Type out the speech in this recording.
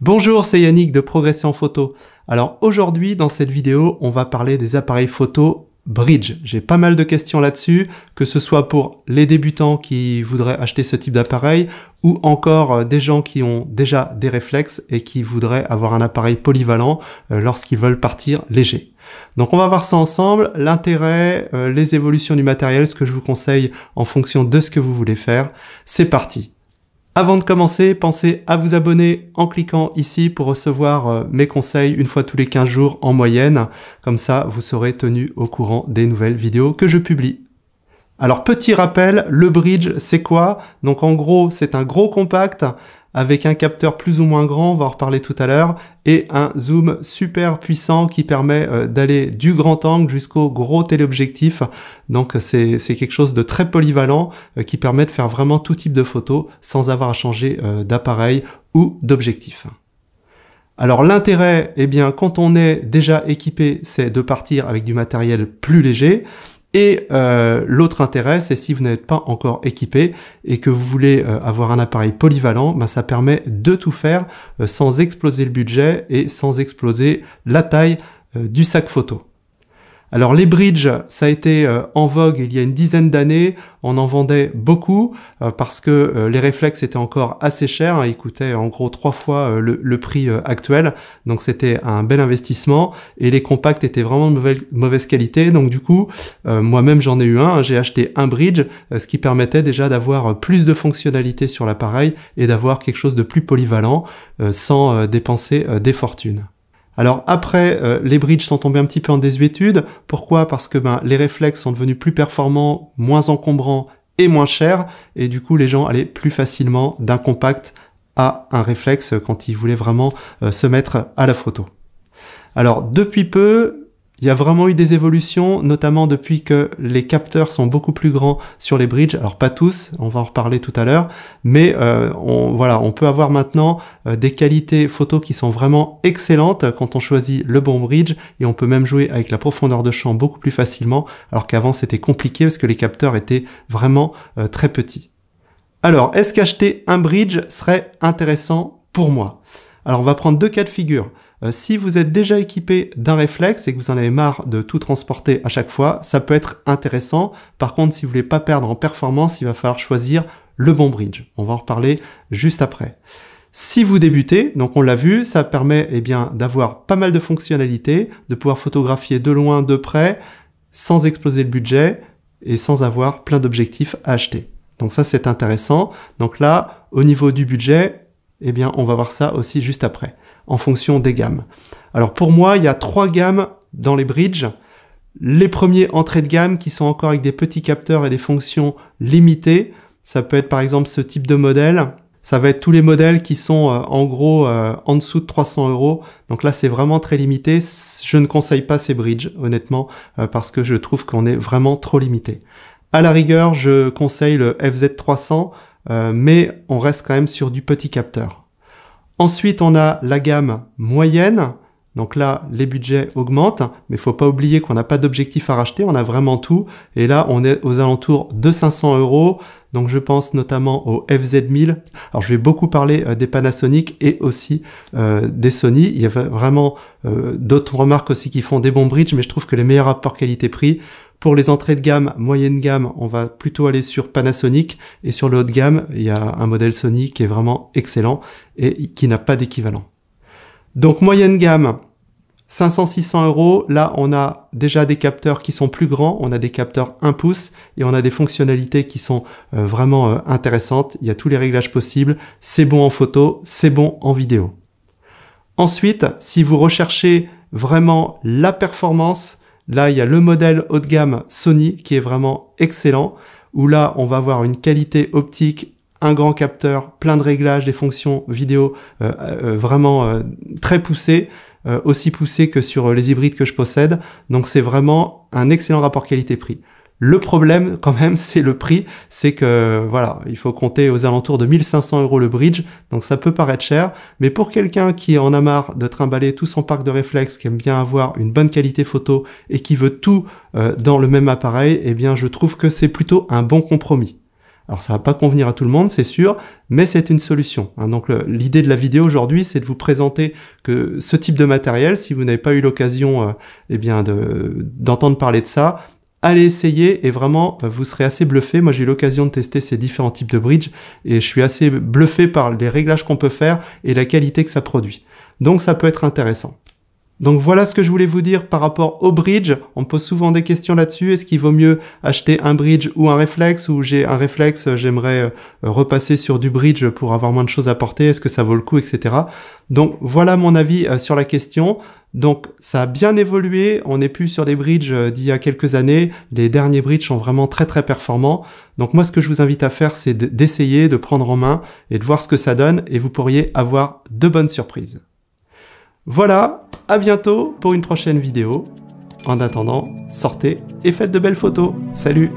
Bonjour, c'est Yannick de Progresser en photo. Alors aujourd'hui, dans cette vidéo, on va parler des appareils photo Bridge. J'ai pas mal de questions là-dessus, que ce soit pour les débutants qui voudraient acheter ce type d'appareil ou encore euh, des gens qui ont déjà des réflexes et qui voudraient avoir un appareil polyvalent euh, lorsqu'ils veulent partir léger. Donc on va voir ça ensemble, l'intérêt, euh, les évolutions du matériel, ce que je vous conseille en fonction de ce que vous voulez faire. C'est parti avant de commencer, pensez à vous abonner en cliquant ici pour recevoir euh, mes conseils une fois tous les 15 jours en moyenne. Comme ça, vous serez tenu au courant des nouvelles vidéos que je publie. Alors petit rappel, le bridge c'est quoi Donc en gros c'est un gros compact avec un capteur plus ou moins grand, on va en reparler tout à l'heure, et un zoom super puissant qui permet euh, d'aller du grand angle jusqu'au gros téléobjectif. Donc c'est quelque chose de très polyvalent euh, qui permet de faire vraiment tout type de photos sans avoir à changer euh, d'appareil ou d'objectif. Alors l'intérêt, eh bien, quand on est déjà équipé, c'est de partir avec du matériel plus léger. Et euh, l'autre intérêt, c'est si vous n'êtes pas encore équipé et que vous voulez euh, avoir un appareil polyvalent, ben, ça permet de tout faire euh, sans exploser le budget et sans exploser la taille du sac photo. Alors les bridges, ça a été euh, en vogue il y a une dizaine d'années, on en vendait beaucoup euh, parce que euh, les réflexes étaient encore assez chers, hein. ils coûtaient en gros trois fois le, prix actuel, donc c'était un bel investissement et les compacts étaient vraiment de mauvaise, qualité, donc du coup moi-même j'en ai eu un, hein. j'ai acheté un bridge, ce qui permettait déjà d'avoir plus de fonctionnalités sur l'appareil et d'avoir quelque chose de plus polyvalent sans dépenser des fortunes. Alors après, euh, les bridges sont tombés un petit peu en désuétude. Pourquoi Parce que ben, les réflexes sont devenus plus performants, moins encombrants et moins chers, et du coup les gens allaient plus facilement d'un compact à un réflexe quand ils voulaient vraiment euh, se mettre à la photo. Alors depuis peu, il y a vraiment eu des évolutions, notamment depuis que les capteurs sont beaucoup plus grands sur les bridges. Alors pas tous, on va en reparler tout à l'heure, mais euh, on, voilà, on peut avoir maintenant euh, des qualités photo qui sont vraiment excellentes quand on choisit le bon bridge et on peut même jouer avec la profondeur de champ beaucoup plus facilement, alors qu'avant c'était compliqué parce que les capteurs étaient vraiment euh, très petits. Alors, est-ce qu'acheter un bridge serait intéressant pour moi alors on va prendre deux cas de figure. Euh, si vous êtes déjà équipé d'un réflexe et que vous en avez marre de tout transporter à chaque fois, ça peut être intéressant. Par contre, si vous voulez pas perdre en performance, il va falloir choisir le bon bridge. On va en reparler juste après. Si vous débutez, donc on l'a vu, ça permet eh bien d'avoir pas mal de fonctionnalités, de pouvoir photographier de loin, de près, sans exploser le budget et sans avoir plein d'objectifs à acheter. Donc ça c'est intéressant. Donc là, au niveau du budget, eh bien, on va voir ça aussi juste après, en fonction des gammes. Alors pour moi, il y a trois gammes dans les bridges. Les premiers entrées de gamme qui sont encore avec des petits capteurs et des fonctions limitées. Ça peut être par exemple ce type de modèle. Ça va être tous les modèles qui sont euh, en gros euh, en dessous de 300 euros. Donc là, c'est vraiment très limité. Je ne conseille pas ces bridges, honnêtement, euh, parce que je trouve qu'on est vraiment trop limité. À la rigueur, je conseille le FZ300 euh, mais on reste quand même sur du petit capteur. Ensuite, on a la gamme moyenne. Donc là, les budgets augmentent, mais il faut pas oublier qu'on n'a pas d'objectif à racheter, on a vraiment tout. Et là, on est aux alentours de 500 euros. Donc je pense notamment au FZ1000. Alors je vais beaucoup parler euh, des Panasonic et aussi euh, des Sony. Il y a vraiment d'autres remarques aussi qui font des bons bridges, mais je trouve que les meilleurs rapports qualité-prix, pour les entrées de gamme, moyenne gamme, on va plutôt aller sur Panasonic. Et sur le haut de gamme, il y a un modèle Sony qui est vraiment excellent et qui n'a pas d'équivalent. Donc moyenne gamme, 500-600 euros, là on a déjà des capteurs qui sont plus grands, on a des capteurs 1 pouce et on a des fonctionnalités qui sont euh, vraiment euh, intéressantes, il y a tous les réglages possibles, c'est bon en photo, c'est bon en vidéo. Ensuite, si vous recherchez vraiment la performance, Là, il y a le modèle haut de gamme Sony qui est vraiment excellent, où là, on va avoir une qualité optique, un grand capteur, plein de réglages, des fonctions vidéo euh, euh, euh, vraiment très poussées, aussi poussées que sur les hybrides que je possède. Donc c'est vraiment un excellent rapport qualité-prix. Le problème, quand même, c'est le prix. C'est que, voilà, il faut compter aux alentours de 1500 euros le bridge. Donc ça peut paraître cher. Mais pour quelqu'un qui en a marre de trimballer tout son parc de réflexes, qui aime bien avoir une bonne qualité photo et qui veut tout euh, dans le même appareil, eh bien, je trouve que c'est plutôt un bon compromis. Alors ça va pas convenir à tout le monde, c'est sûr, mais c'est une solution. Hein. Donc l'idée de la vidéo aujourd'hui, c'est de vous présenter que ce type de matériel, si vous n'avez pas eu l'occasion euh, eh bien d'entendre parler de ça, allez essayer et vraiment euh, vous serez assez bluffé. Moi j'ai eu l'occasion de tester ces différents types de bridge et je suis assez bluffé par les réglages qu'on peut faire et la qualité que ça produit. Donc ça peut être intéressant. Donc voilà ce que je voulais vous dire par rapport au bridge. On pose souvent des questions là-dessus. Est-ce qu'il vaut mieux acheter un bridge ou un réflexe Ou j'ai un réflexe, euh, j'aimerais euh, repasser sur du bridge pour avoir moins de choses à porter. Est-ce que ça vaut le coup, etc. Donc voilà mon avis sur la question. Donc ça a bien évolué, on n'est plus sur des bridges euh, d'il y a quelques années, les derniers bridges sont vraiment très très performants. Donc moi ce que je vous invite à faire c'est d'essayer, de prendre en main et de voir ce que ça donne et vous pourriez avoir de bonnes surprises. Voilà, à bientôt pour une prochaine vidéo. En attendant, sortez et faites de belles photos. Salut